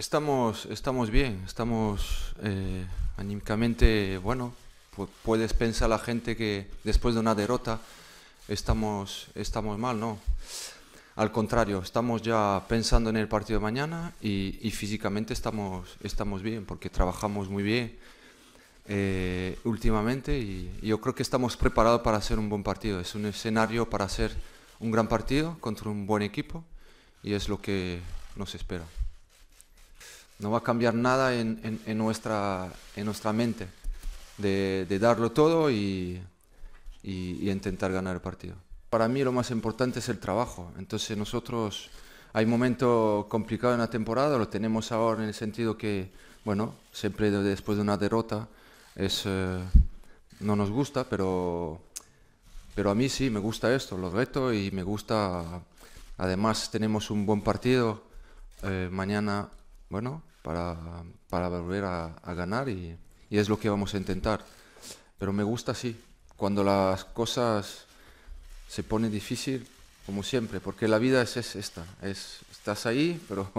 Estamos, estamos bien, estamos eh, anímicamente, bueno, puedes pensar la gente que después de una derrota estamos, estamos mal, no. Al contrario, estamos ya pensando en el partido de mañana y, físicamente estamos, estamos bien porque trabajamos muy bien eh, últimamente y, yo creo que estamos preparados para hacer un buen partido. Es un escenario para hacer un gran partido contra un buen equipo y es lo que nos espera. No va a cambiar nada en, nuestra, en nuestra mente de, darlo todo y, intentar ganar el partido. Para mí lo más importante es el trabajo. Entonces nosotros hay momentos complicados en la temporada, lo tenemos ahora en el sentido que, bueno, siempre después de una derrota es, eh, no nos gusta, pero, pero a mí sí me gusta esto, los reto y me gusta Además tenemos un buen partido eh, mañana, bueno, para, volver a, ganar y, es lo que vamos a intentar. Pero me gusta así, cuando las cosas se ponen difícil, como siempre, porque la vida es, esta, es, estás ahí, pero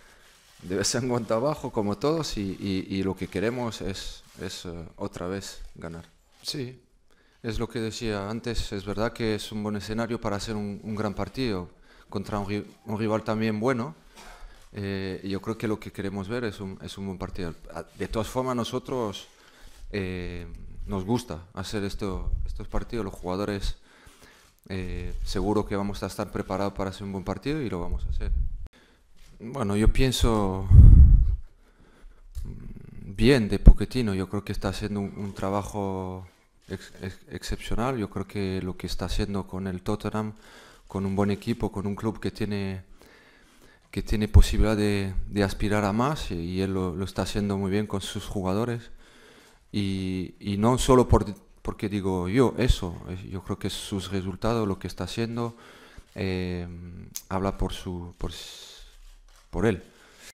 debes ser abajo, como todos, y, lo que queremos es, eh, otra vez ganar. Sí, es lo que decía antes, es verdad que es un buen escenario para hacer un, gran partido contra un rival también bueno, eh, yo creo que lo que queremos ver es un, es un buen partido. Ah, de todas formas, nosotros eh, nos gusta hacer esto, estos partidos. Los jugadores eh, seguro que vamos a estar preparados para hacer un buen partido y lo vamos a hacer. Bueno, yo pienso mm, bien de Poquetino. Yo creo que está haciendo un, trabajo excepcional. Yo creo que lo que está haciendo con el Tottenham, con un buen equipo, con un club que tiene que tiene posibilidad de, aspirar a más y él lo, está haciendo muy bien con sus jugadores. Y, no solo por, porque digo yo eso, yo creo que sus resultados, lo que está haciendo, eh, habla por, su, por, por él.